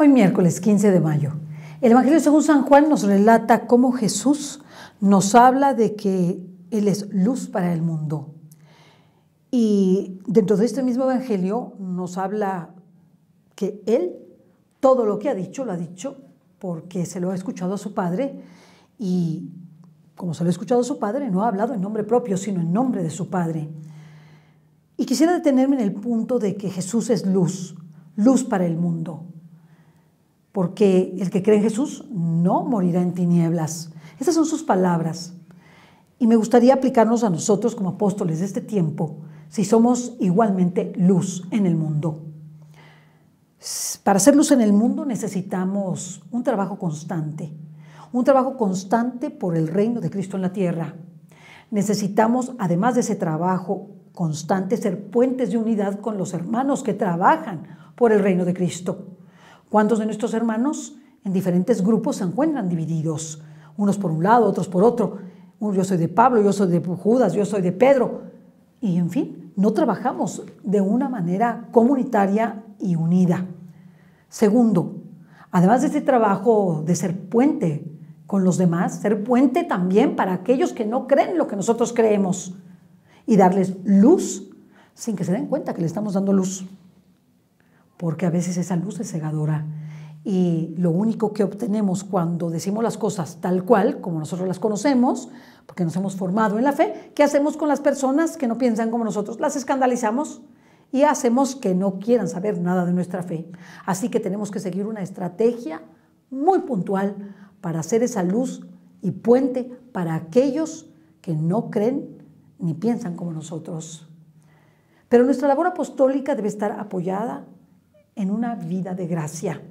Hoy miércoles 15 de mayo, el Evangelio según San Juan nos relata cómo Jesús nos habla de que Él es luz para el mundo. Y dentro de este mismo Evangelio nos habla que Él, todo lo que ha dicho, lo ha dicho porque se lo ha escuchado a su Padre y como se lo ha escuchado a su Padre, no ha hablado en nombre propio, sino en nombre de su Padre. Y quisiera detenerme en el punto de que Jesús es luz, luz para el mundo porque el que cree en Jesús no morirá en tinieblas. Esas son sus palabras. Y me gustaría aplicarnos a nosotros como apóstoles de este tiempo, si somos igualmente luz en el mundo. Para ser luz en el mundo necesitamos un trabajo constante, un trabajo constante por el reino de Cristo en la tierra. Necesitamos, además de ese trabajo constante, ser puentes de unidad con los hermanos que trabajan por el reino de Cristo. ¿Cuántos de nuestros hermanos en diferentes grupos se encuentran divididos? Unos por un lado, otros por otro. Yo soy de Pablo, yo soy de Judas, yo soy de Pedro. Y en fin, no trabajamos de una manera comunitaria y unida. Segundo, además de este trabajo de ser puente con los demás, ser puente también para aquellos que no creen lo que nosotros creemos y darles luz sin que se den cuenta que le estamos dando luz porque a veces esa luz es cegadora y lo único que obtenemos cuando decimos las cosas tal cual, como nosotros las conocemos, porque nos hemos formado en la fe, ¿qué hacemos con las personas que no piensan como nosotros? Las escandalizamos y hacemos que no quieran saber nada de nuestra fe. Así que tenemos que seguir una estrategia muy puntual para hacer esa luz y puente para aquellos que no creen ni piensan como nosotros. Pero nuestra labor apostólica debe estar apoyada en una vida de gracia.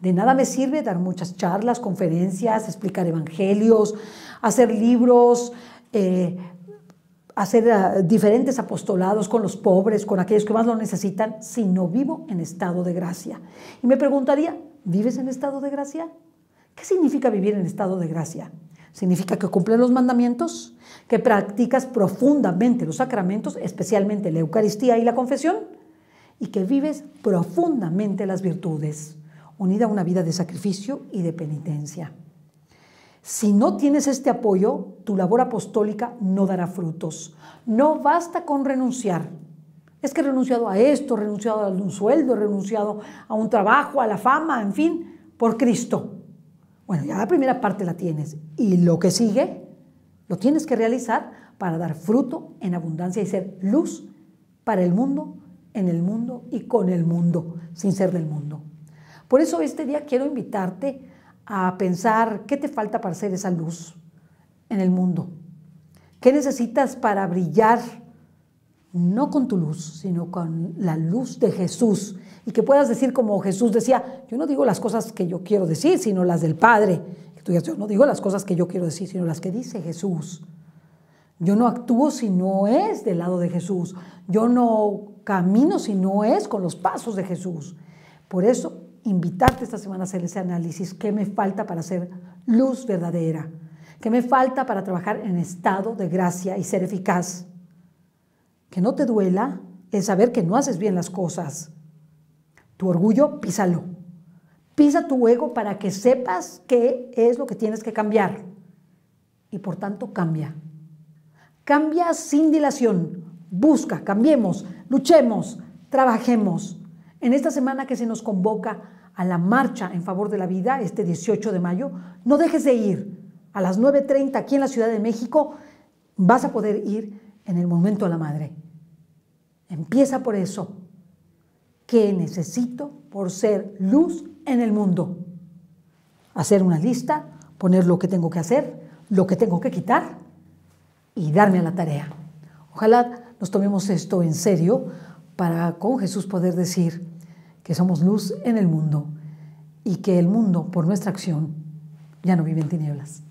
De nada me sirve dar muchas charlas, conferencias, explicar evangelios, hacer libros, eh, hacer ah, diferentes apostolados con los pobres, con aquellos que más lo necesitan, si no vivo en estado de gracia. Y me preguntaría, ¿vives en estado de gracia? ¿Qué significa vivir en estado de gracia? Significa que cumples los mandamientos, que practicas profundamente los sacramentos, especialmente la Eucaristía y la confesión, y que vives profundamente las virtudes, unida a una vida de sacrificio y de penitencia. Si no tienes este apoyo, tu labor apostólica no dará frutos. No basta con renunciar. Es que he renunciado a esto, he renunciado a un sueldo, he renunciado a un trabajo, a la fama, en fin, por Cristo. Bueno, ya la primera parte la tienes. Y lo que sigue, lo tienes que realizar para dar fruto en abundancia y ser luz para el mundo en el mundo y con el mundo, sin ser del mundo. Por eso este día quiero invitarte a pensar qué te falta para ser esa luz en el mundo. ¿Qué necesitas para brillar? No con tu luz, sino con la luz de Jesús. Y que puedas decir como Jesús decía, yo no digo las cosas que yo quiero decir, sino las del Padre. yo no digo las cosas que yo quiero decir, sino las que dice Jesús. Yo no actúo si no es del lado de Jesús. Yo no camino si no es con los pasos de Jesús. Por eso, invitarte esta semana a hacer ese análisis. ¿Qué me falta para ser luz verdadera? ¿Qué me falta para trabajar en estado de gracia y ser eficaz? Que no te duela el saber que no haces bien las cosas. Tu orgullo, písalo. Pisa tu ego para que sepas qué es lo que tienes que cambiar. Y por tanto, cambia. Cambia sin dilación. Busca, cambiemos. Luchemos, trabajemos. En esta semana que se nos convoca a la marcha en favor de la vida, este 18 de mayo, no dejes de ir. A las 9.30 aquí en la Ciudad de México vas a poder ir en el momento a la madre. Empieza por eso. ¿Qué necesito por ser luz en el mundo? Hacer una lista, poner lo que tengo que hacer, lo que tengo que quitar y darme a la tarea. Ojalá nos tomemos esto en serio para con Jesús poder decir que somos luz en el mundo y que el mundo, por nuestra acción, ya no vive en tinieblas.